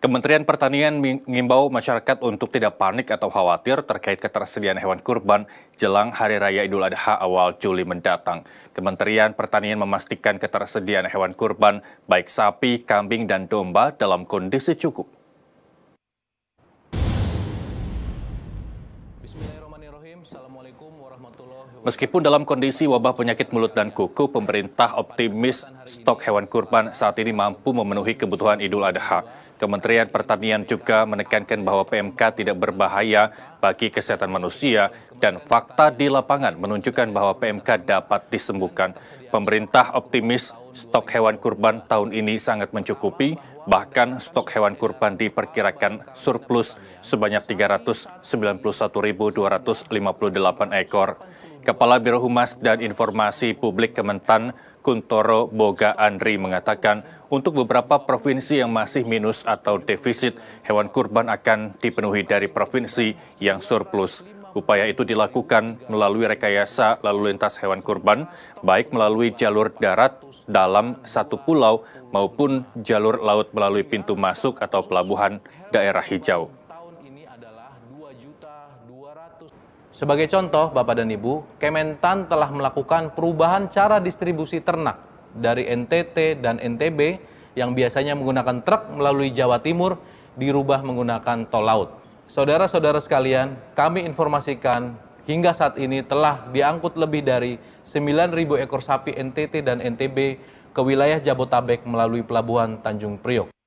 Kementerian Pertanian mengimbau masyarakat untuk tidak panik atau khawatir terkait ketersediaan hewan kurban jelang Hari Raya Idul Adha awal Juli mendatang. Kementerian Pertanian memastikan ketersediaan hewan kurban baik sapi, kambing, dan domba dalam kondisi cukup. Meskipun dalam kondisi wabah penyakit mulut dan kuku, pemerintah optimis stok hewan kurban saat ini mampu memenuhi kebutuhan Idul Adha. Kementerian Pertanian juga menekankan bahwa PMK tidak berbahaya bagi kesehatan manusia dan fakta di lapangan menunjukkan bahwa PMK dapat disembuhkan. Pemerintah optimis stok hewan kurban tahun ini sangat mencukupi, bahkan stok hewan kurban diperkirakan surplus sebanyak 391.258 ekor. Kepala Biro Humas dan Informasi Publik Kementan, Kuntoro Boga Andri mengatakan, untuk beberapa provinsi yang masih minus atau defisit, hewan kurban akan dipenuhi dari provinsi yang surplus. Upaya itu dilakukan melalui rekayasa lalu lintas hewan kurban, baik melalui jalur darat dalam satu pulau maupun jalur laut melalui pintu masuk atau pelabuhan daerah hijau. Sebagai contoh, Bapak dan Ibu, Kementan telah melakukan perubahan cara distribusi ternak dari NTT dan NTB yang biasanya menggunakan truk melalui Jawa Timur dirubah menggunakan tol laut. Saudara-saudara sekalian, kami informasikan hingga saat ini telah diangkut lebih dari 9.000 ekor sapi NTT dan NTB ke wilayah Jabotabek melalui pelabuhan Tanjung Priok.